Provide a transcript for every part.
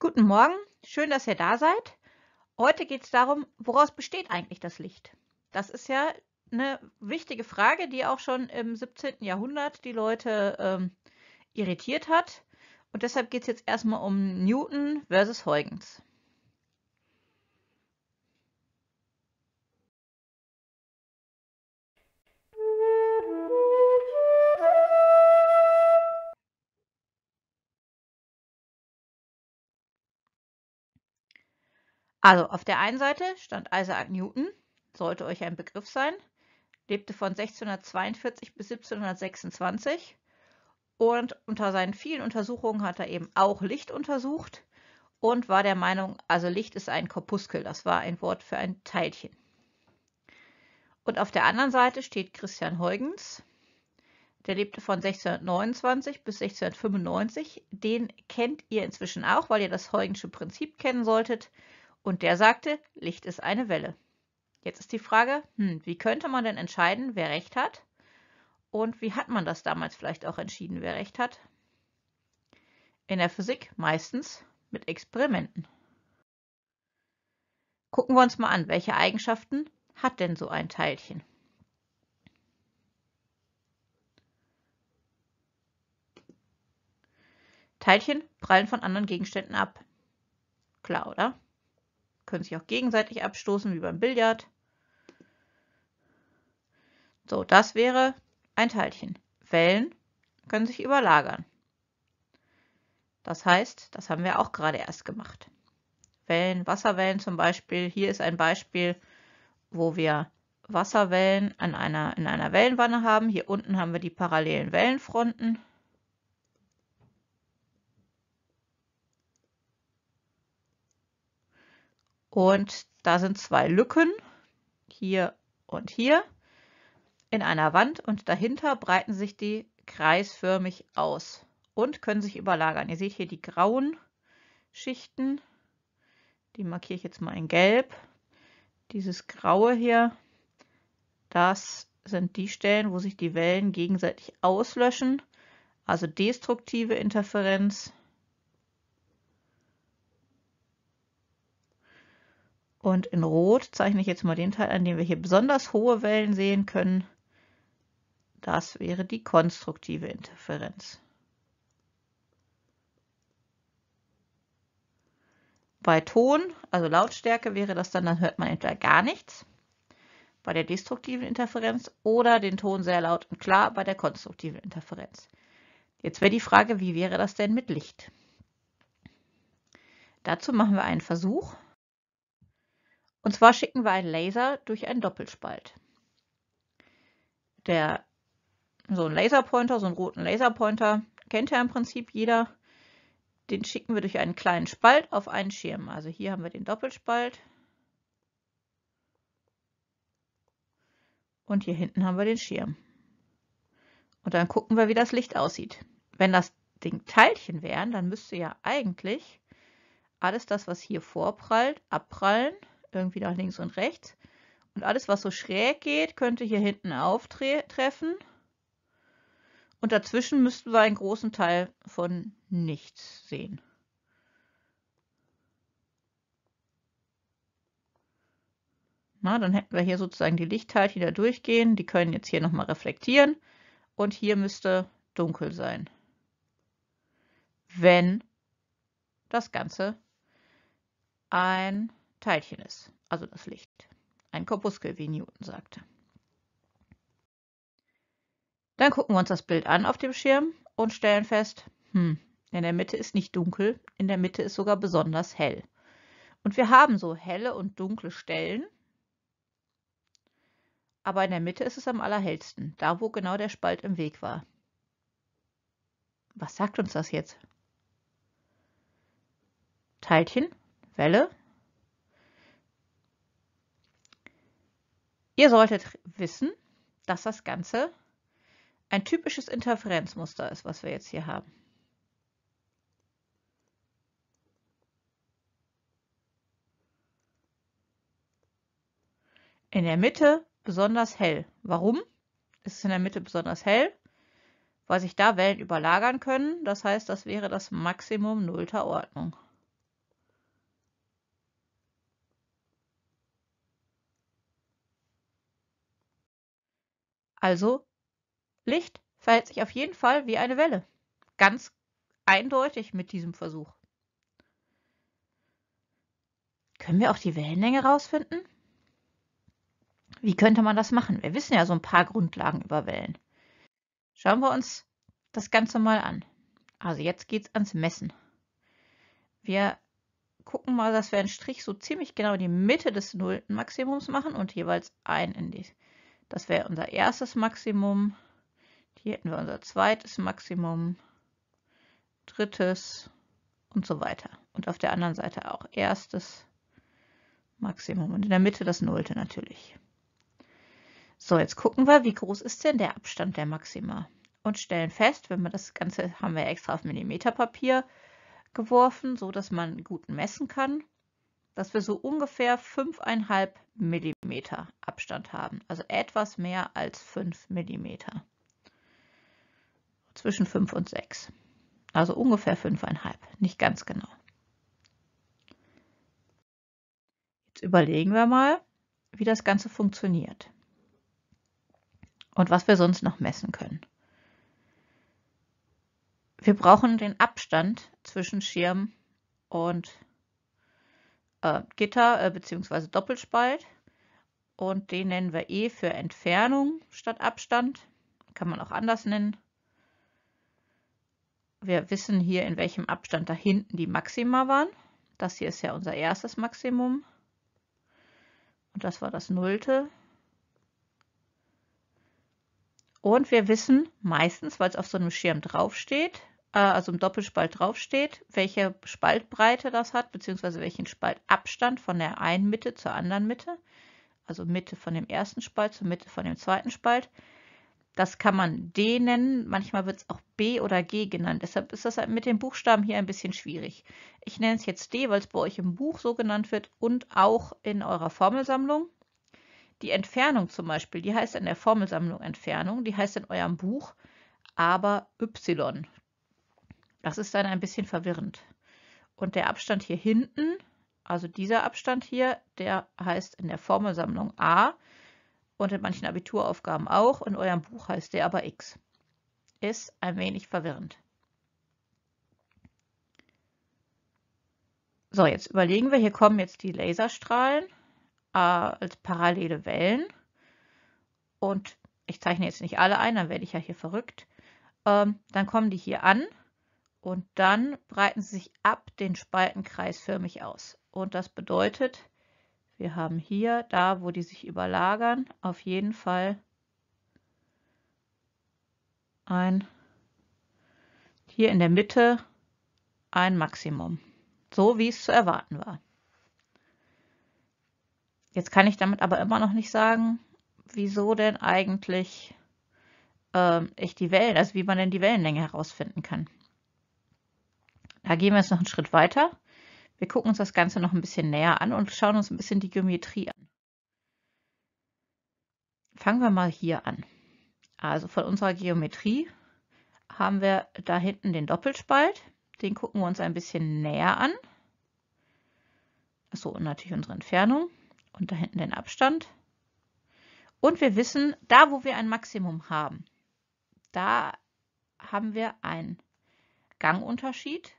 Guten Morgen, schön, dass ihr da seid. Heute geht es darum, woraus besteht eigentlich das Licht? Das ist ja eine wichtige Frage, die auch schon im 17. Jahrhundert die Leute ähm, irritiert hat. Und deshalb geht es jetzt erstmal um Newton versus Huygens. Also auf der einen Seite stand Isaac Newton, sollte euch ein Begriff sein, lebte von 1642 bis 1726 und unter seinen vielen Untersuchungen hat er eben auch Licht untersucht und war der Meinung, also Licht ist ein Korpuskel, das war ein Wort für ein Teilchen. Und auf der anderen Seite steht Christian Huygens, der lebte von 1629 bis 1695. Den kennt ihr inzwischen auch, weil ihr das Huygensche Prinzip kennen solltet. Und der sagte, Licht ist eine Welle. Jetzt ist die Frage, hm, wie könnte man denn entscheiden, wer recht hat? Und wie hat man das damals vielleicht auch entschieden, wer recht hat? In der Physik meistens mit Experimenten. Gucken wir uns mal an, welche Eigenschaften hat denn so ein Teilchen? Teilchen prallen von anderen Gegenständen ab. Klar, oder? können sich auch gegenseitig abstoßen, wie beim Billard. So, das wäre ein Teilchen. Wellen können sich überlagern. Das heißt, das haben wir auch gerade erst gemacht. Wellen, Wasserwellen zum Beispiel. Hier ist ein Beispiel, wo wir Wasserwellen an einer, in einer Wellenwanne haben. Hier unten haben wir die parallelen Wellenfronten. Und da sind zwei Lücken, hier und hier, in einer Wand und dahinter breiten sich die kreisförmig aus und können sich überlagern. Ihr seht hier die grauen Schichten, die markiere ich jetzt mal in gelb. Dieses graue hier, das sind die Stellen, wo sich die Wellen gegenseitig auslöschen, also destruktive Interferenz. Und in Rot zeichne ich jetzt mal den Teil, an dem wir hier besonders hohe Wellen sehen können. Das wäre die konstruktive Interferenz. Bei Ton, also Lautstärke, wäre das dann, dann hört man entweder gar nichts bei der destruktiven Interferenz oder den Ton sehr laut und klar bei der konstruktiven Interferenz. Jetzt wäre die Frage, wie wäre das denn mit Licht? Dazu machen wir einen Versuch. Und zwar schicken wir einen Laser durch einen Doppelspalt. Der, so einen Laserpointer, so einen roten Laserpointer, kennt ja im Prinzip jeder. Den schicken wir durch einen kleinen Spalt auf einen Schirm. Also hier haben wir den Doppelspalt. Und hier hinten haben wir den Schirm. Und dann gucken wir, wie das Licht aussieht. Wenn das Ding Teilchen wären, dann müsste ja eigentlich alles das, was hier vorprallt, abprallen irgendwie nach links und rechts. Und alles, was so schräg geht, könnte hier hinten auftreffen. Und dazwischen müssten wir einen großen Teil von nichts sehen. Na, dann hätten wir hier sozusagen die Lichtteilchen, die da durchgehen. Die können jetzt hier nochmal reflektieren. Und hier müsste dunkel sein. Wenn das Ganze ein Teilchen ist, also das Licht. Ein Korpuskel, wie Newton sagte. Dann gucken wir uns das Bild an auf dem Schirm und stellen fest, hm, in der Mitte ist nicht dunkel, in der Mitte ist sogar besonders hell. Und wir haben so helle und dunkle Stellen, aber in der Mitte ist es am allerhellsten, da wo genau der Spalt im Weg war. Was sagt uns das jetzt? Teilchen, Welle, Ihr solltet wissen, dass das Ganze ein typisches Interferenzmuster ist, was wir jetzt hier haben. In der Mitte besonders hell. Warum ist es in der Mitte besonders hell? Weil sich da Wellen überlagern können. Das heißt, das wäre das Maximum nullter Ordnung. Also, Licht verhält sich auf jeden Fall wie eine Welle. Ganz eindeutig mit diesem Versuch. Können wir auch die Wellenlänge rausfinden? Wie könnte man das machen? Wir wissen ja so ein paar Grundlagen über Wellen. Schauen wir uns das Ganze mal an. Also jetzt geht es ans Messen. Wir gucken mal, dass wir einen Strich so ziemlich genau in die Mitte des nullten Maximums machen und jeweils ein in die das wäre unser erstes Maximum. Hier hätten wir unser zweites Maximum, drittes und so weiter. Und auf der anderen Seite auch erstes Maximum. Und in der Mitte das Nullte natürlich. So, jetzt gucken wir, wie groß ist denn der Abstand der Maxima? Und stellen fest, wenn wir das Ganze haben wir extra auf Millimeterpapier geworfen, so dass man gut messen kann dass wir so ungefähr 5,5 mm Abstand haben, also etwas mehr als 5 mm. Zwischen 5 und 6. Also ungefähr 5,5, nicht ganz genau. Jetzt überlegen wir mal, wie das Ganze funktioniert und was wir sonst noch messen können. Wir brauchen den Abstand zwischen Schirm und Schirm äh, Gitter äh, bzw. Doppelspalt. Und den nennen wir E für Entfernung statt Abstand. Kann man auch anders nennen. Wir wissen hier, in welchem Abstand da hinten die Maxima waren. Das hier ist ja unser erstes Maximum. Und das war das Nullte. Und wir wissen meistens, weil es auf so einem Schirm draufsteht, äh, also im Doppelspalt draufsteht, welche Spaltbreite das hat, beziehungsweise welchen Spaltabstand von der einen Mitte zur anderen Mitte, also Mitte von dem ersten Spalt zur Mitte von dem zweiten Spalt. Das kann man D nennen, manchmal wird es auch B oder G genannt. Deshalb ist das halt mit den Buchstaben hier ein bisschen schwierig. Ich nenne es jetzt D, weil es bei euch im Buch so genannt wird und auch in eurer Formelsammlung. Die Entfernung zum Beispiel, die heißt in der Formelsammlung Entfernung, die heißt in eurem Buch aber Y. Das ist dann ein bisschen verwirrend. Und der Abstand hier hinten, also dieser Abstand hier, der heißt in der Formelsammlung a und in manchen Abituraufgaben auch. In eurem Buch heißt der aber x. Ist ein wenig verwirrend. So, jetzt überlegen wir, hier kommen jetzt die Laserstrahlen äh, als parallele Wellen. Und ich zeichne jetzt nicht alle ein, dann werde ich ja hier verrückt. Ähm, dann kommen die hier an und dann breiten sie sich ab den Spalten kreisförmig aus. Und das bedeutet, wir haben hier, da wo die sich überlagern, auf jeden Fall ein, hier in der Mitte ein Maximum. So wie es zu erwarten war. Jetzt kann ich damit aber immer noch nicht sagen, wieso denn eigentlich ähm, ich die Wellen, also wie man denn die Wellenlänge herausfinden kann. Da gehen wir jetzt noch einen Schritt weiter. Wir gucken uns das Ganze noch ein bisschen näher an und schauen uns ein bisschen die Geometrie an. Fangen wir mal hier an. Also von unserer Geometrie haben wir da hinten den Doppelspalt. Den gucken wir uns ein bisschen näher an. So, und natürlich unsere Entfernung und da hinten den Abstand. Und wir wissen, da wo wir ein Maximum haben, da haben wir einen Gangunterschied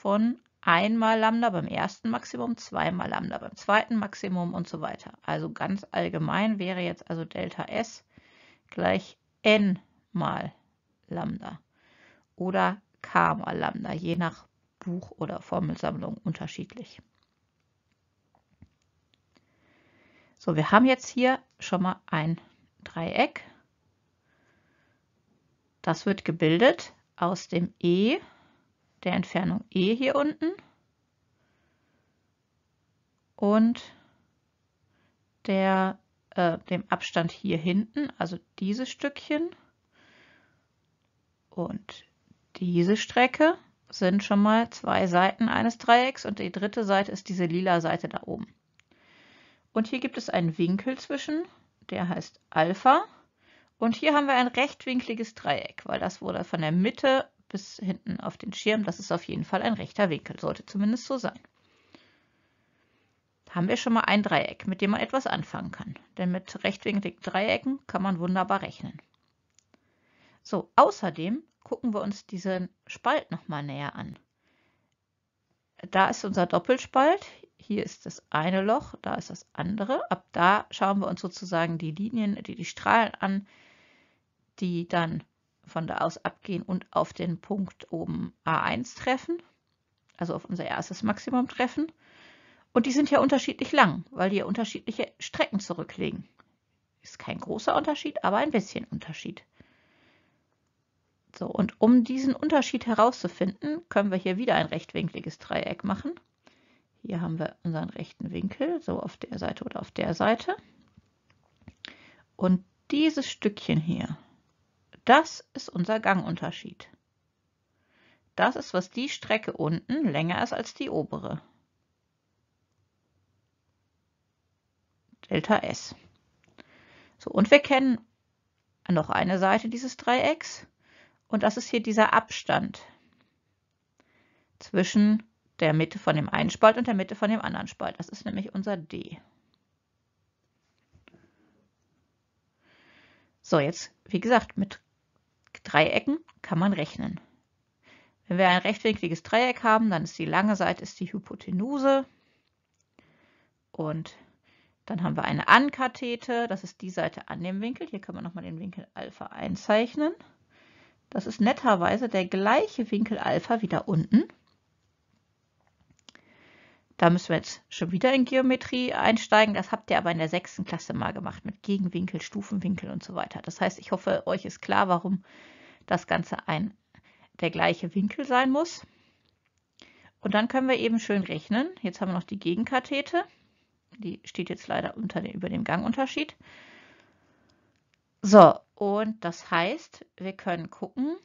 von einmal Lambda beim ersten Maximum, zweimal Lambda beim zweiten Maximum und so weiter. Also ganz allgemein wäre jetzt also Delta S gleich n mal Lambda oder k mal Lambda, je nach Buch- oder Formelsammlung unterschiedlich. So, wir haben jetzt hier schon mal ein Dreieck. Das wird gebildet aus dem E der Entfernung e hier unten und der, äh, dem Abstand hier hinten, also dieses Stückchen und diese Strecke sind schon mal zwei Seiten eines Dreiecks und die dritte Seite ist diese lila Seite da oben. Und hier gibt es einen Winkel zwischen, der heißt Alpha. Und hier haben wir ein rechtwinkliges Dreieck, weil das wurde von der Mitte bis hinten auf den Schirm. Das ist auf jeden Fall ein rechter Winkel, sollte zumindest so sein. Haben wir schon mal ein Dreieck, mit dem man etwas anfangen kann. Denn mit rechtwinkligen Dreiecken kann man wunderbar rechnen. So, außerdem gucken wir uns diesen Spalt nochmal näher an. Da ist unser Doppelspalt. Hier ist das eine Loch, da ist das andere. Ab da schauen wir uns sozusagen die Linien, die, die Strahlen an, die dann von da aus abgehen und auf den Punkt oben A1 treffen, also auf unser erstes Maximum treffen. Und die sind ja unterschiedlich lang, weil die ja unterschiedliche Strecken zurücklegen. Ist kein großer Unterschied, aber ein bisschen Unterschied. So, und um diesen Unterschied herauszufinden, können wir hier wieder ein rechtwinkliges Dreieck machen. Hier haben wir unseren rechten Winkel, so auf der Seite oder auf der Seite. Und dieses Stückchen hier, das ist unser Gangunterschied. Das ist, was die Strecke unten länger ist als die obere. Delta S. So, und wir kennen noch eine Seite dieses Dreiecks. Und das ist hier dieser Abstand zwischen der Mitte von dem einen Spalt und der Mitte von dem anderen Spalt. Das ist nämlich unser D. So, jetzt, wie gesagt, mit Dreiecken kann man rechnen. Wenn wir ein rechtwinkliges Dreieck haben, dann ist die lange Seite ist die Hypotenuse und dann haben wir eine Ankathete, das ist die Seite an dem Winkel. Hier kann man nochmal den Winkel Alpha einzeichnen. Das ist netterweise der gleiche Winkel Alpha wie da unten. Da müssen wir jetzt schon wieder in Geometrie einsteigen. Das habt ihr aber in der sechsten Klasse mal gemacht mit Gegenwinkel, Stufenwinkel und so weiter. Das heißt, ich hoffe, euch ist klar, warum das Ganze ein der gleiche Winkel sein muss. Und dann können wir eben schön rechnen. Jetzt haben wir noch die Gegenkathete. Die steht jetzt leider unter den, über dem Gangunterschied. So, und das heißt, wir können gucken,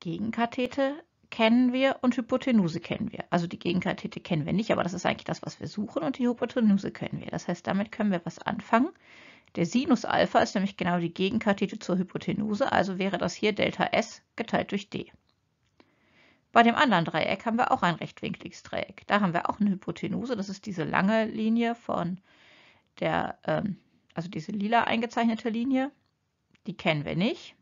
Gegenkathete kennen wir und Hypotenuse kennen wir. Also die Gegenkathete kennen wir nicht, aber das ist eigentlich das, was wir suchen und die Hypotenuse kennen wir. Das heißt, damit können wir was anfangen. Der Sinus Alpha ist nämlich genau die Gegenkathete zur Hypotenuse, also wäre das hier Delta S geteilt durch D. Bei dem anderen Dreieck haben wir auch ein rechtwinkliges Dreieck. Da haben wir auch eine Hypotenuse, das ist diese lange Linie von der, ähm, also diese lila eingezeichnete Linie, die kennen wir nicht.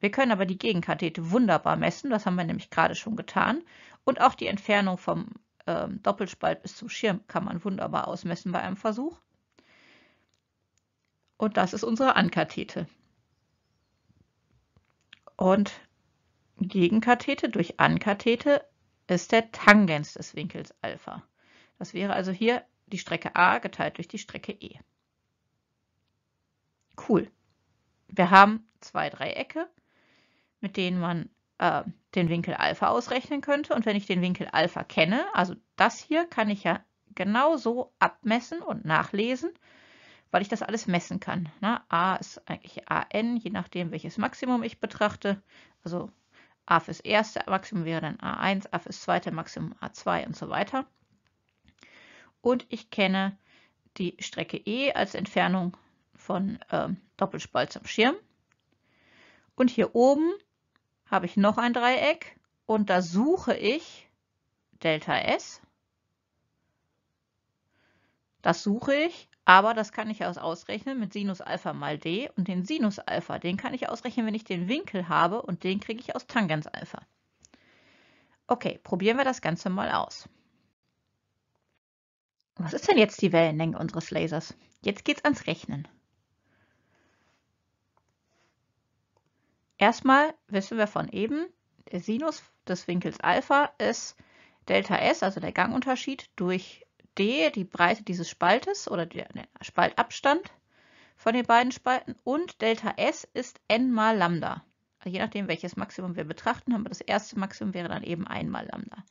Wir können aber die Gegenkathete wunderbar messen, das haben wir nämlich gerade schon getan. Und auch die Entfernung vom ähm, Doppelspalt bis zum Schirm kann man wunderbar ausmessen bei einem Versuch. Und das ist unsere Ankathete. Und Gegenkathete durch Ankathete ist der Tangens des Winkels Alpha. Das wäre also hier die Strecke A geteilt durch die Strecke E. Cool. Wir haben zwei Dreiecke mit denen man äh, den Winkel Alpha ausrechnen könnte. Und wenn ich den Winkel Alpha kenne, also das hier, kann ich ja genau so abmessen und nachlesen, weil ich das alles messen kann. Na, ne? A ist eigentlich AN, je nachdem, welches Maximum ich betrachte. Also A fürs erste Maximum wäre dann A1, A fürs zweite Maximum A2 und so weiter. Und ich kenne die Strecke E als Entfernung von ähm, Doppelspalt zum Schirm. Und hier oben habe ich noch ein Dreieck und da suche ich Delta S. Das suche ich, aber das kann ich ausrechnen mit Sinus Alpha mal d. Und den Sinus Alpha, den kann ich ausrechnen, wenn ich den Winkel habe und den kriege ich aus Tangens Alpha. Okay, probieren wir das Ganze mal aus. Was ist denn jetzt die Wellenlänge unseres Lasers? Jetzt geht's ans Rechnen. Erstmal wissen wir von eben, der Sinus des Winkels Alpha ist Delta S, also der Gangunterschied, durch D, die Breite dieses Spaltes oder der Spaltabstand von den beiden Spalten und Delta S ist n mal Lambda. Also je nachdem, welches Maximum wir betrachten, haben wir das erste Maximum wäre dann eben 1 mal Lambda.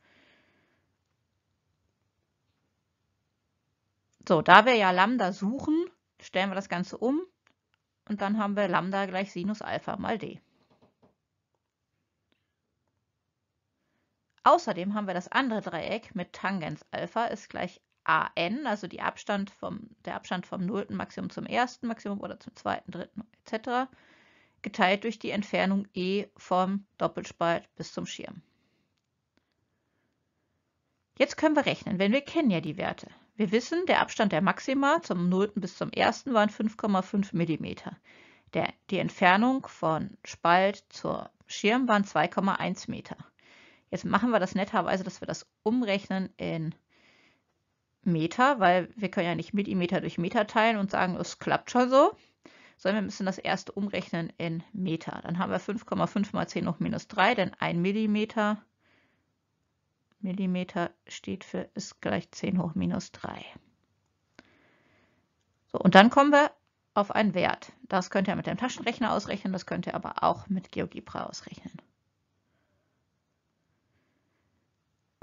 So, da wir ja Lambda suchen, stellen wir das Ganze um und dann haben wir Lambda gleich Sinus Alpha mal D. Außerdem haben wir das andere Dreieck mit Tangens Alpha ist gleich an, also Abstand vom, der Abstand vom nullten Maximum zum ersten Maximum oder zum zweiten, dritten etc., geteilt durch die Entfernung e vom Doppelspalt bis zum Schirm. Jetzt können wir rechnen, denn wir kennen ja die Werte. Wir wissen, der Abstand der Maxima zum nullten bis zum ersten waren 5,5 mm. Der, die Entfernung von Spalt zur Schirm waren 2,1 Meter. Jetzt machen wir das netterweise, dass wir das umrechnen in Meter, weil wir können ja nicht Millimeter durch Meter teilen und sagen, es klappt schon so, sondern wir müssen das erste umrechnen in Meter. Dann haben wir 5,5 mal 10 hoch minus 3, denn 1 Millimeter, Millimeter steht für ist gleich 10 hoch minus 3. So, und dann kommen wir auf einen Wert. Das könnt ihr mit dem Taschenrechner ausrechnen, das könnt ihr aber auch mit GeoGebra ausrechnen.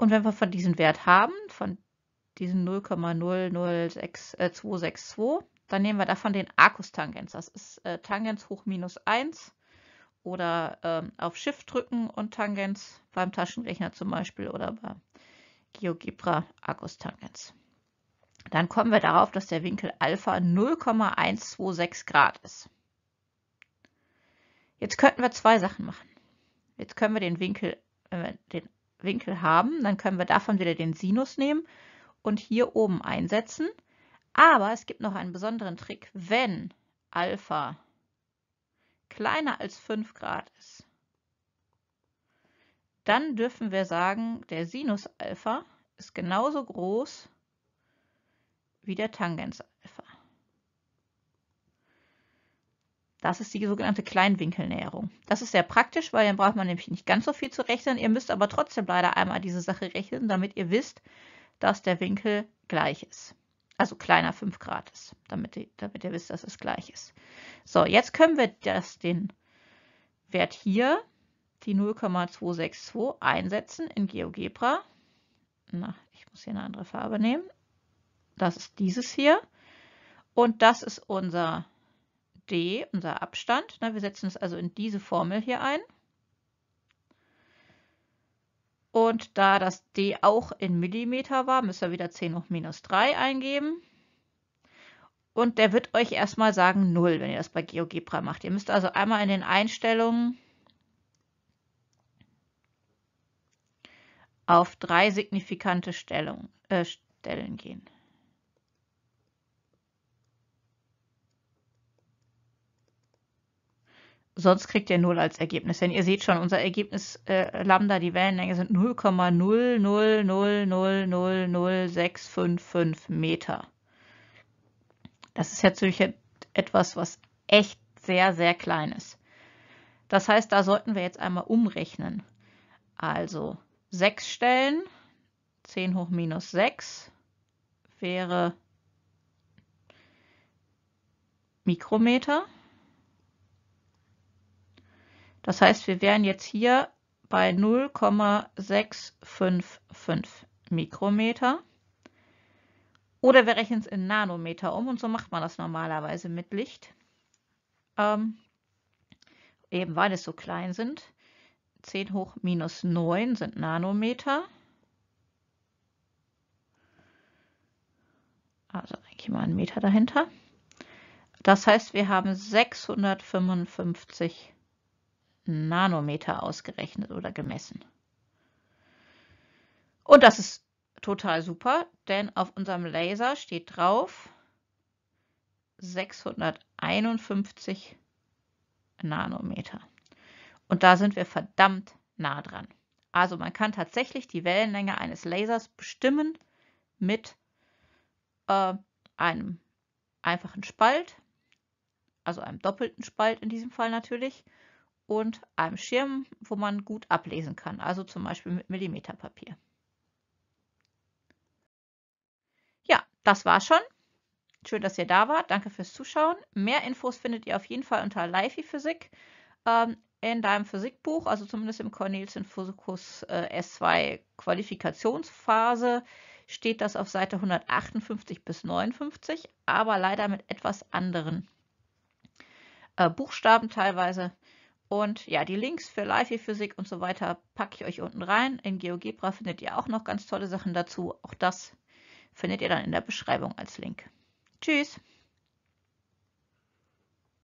Und wenn wir von diesem Wert haben, von diesen 0,00262, äh, dann nehmen wir davon den Arcus-Tangens. Das ist äh, Tangens hoch minus 1 oder ähm, auf Shift drücken und Tangens beim Taschenrechner zum Beispiel oder bei GeoGebra Arcus-Tangens. Dann kommen wir darauf, dass der Winkel Alpha 0,126 Grad ist. Jetzt könnten wir zwei Sachen machen. Jetzt können wir den Winkel, wenn äh, wir den Winkel haben, dann können wir davon wieder den Sinus nehmen und hier oben einsetzen. Aber es gibt noch einen besonderen Trick, wenn Alpha kleiner als 5 Grad ist, dann dürfen wir sagen, der Sinus Alpha ist genauso groß wie der Tangens Das ist die sogenannte Kleinwinkelnäherung. Das ist sehr praktisch, weil dann braucht man nämlich nicht ganz so viel zu rechnen. Ihr müsst aber trotzdem leider einmal diese Sache rechnen, damit ihr wisst, dass der Winkel gleich ist. Also kleiner 5 Grad ist, damit ihr, damit ihr wisst, dass es gleich ist. So, jetzt können wir das, den Wert hier, die 0,262, einsetzen in GeoGebra. Na, ich muss hier eine andere Farbe nehmen. Das ist dieses hier. Und das ist unser d, unser Abstand. Na, wir setzen es also in diese Formel hier ein. Und da das d auch in Millimeter war, müssen wir wieder 10 hoch minus 3 eingeben. Und der wird euch erstmal sagen 0, wenn ihr das bei GeoGebra macht. Ihr müsst also einmal in den Einstellungen auf drei signifikante Stellung, äh, Stellen gehen. Sonst kriegt ihr 0 als Ergebnis. Denn ihr seht schon, unser Ergebnis äh, Lambda, die Wellenlänge sind 0,000000655 Meter. Das ist jetzt natürlich etwas, was echt sehr, sehr klein ist. Das heißt, da sollten wir jetzt einmal umrechnen. Also 6 Stellen, 10 hoch minus 6 wäre Mikrometer. Das heißt, wir wären jetzt hier bei 0,655 Mikrometer. Oder wir rechnen es in Nanometer um und so macht man das normalerweise mit Licht. Ähm, eben weil es so klein sind. 10 hoch minus 9 sind Nanometer. Also eigentlich mal einen Meter dahinter. Das heißt, wir haben 655 Mikrometer. Nanometer ausgerechnet oder gemessen. Und das ist total super, denn auf unserem Laser steht drauf 651 Nanometer. Und da sind wir verdammt nah dran. Also man kann tatsächlich die Wellenlänge eines Lasers bestimmen mit äh, einem einfachen Spalt, also einem doppelten Spalt in diesem Fall natürlich, und einem Schirm, wo man gut ablesen kann, also zum Beispiel mit Millimeterpapier. Ja, das war's schon. Schön, dass ihr da wart. Danke fürs Zuschauen. Mehr Infos findet ihr auf jeden Fall unter Lifey Physik ähm, in deinem Physikbuch, also zumindest im Cornelsen Physikus äh, S2 Qualifikationsphase steht das auf Seite 158 bis 59, aber leider mit etwas anderen äh, Buchstaben teilweise. Und ja, die Links für Live Physik und so weiter packe ich euch unten rein. In GeoGebra findet ihr auch noch ganz tolle Sachen dazu. Auch das findet ihr dann in der Beschreibung als Link. Tschüss!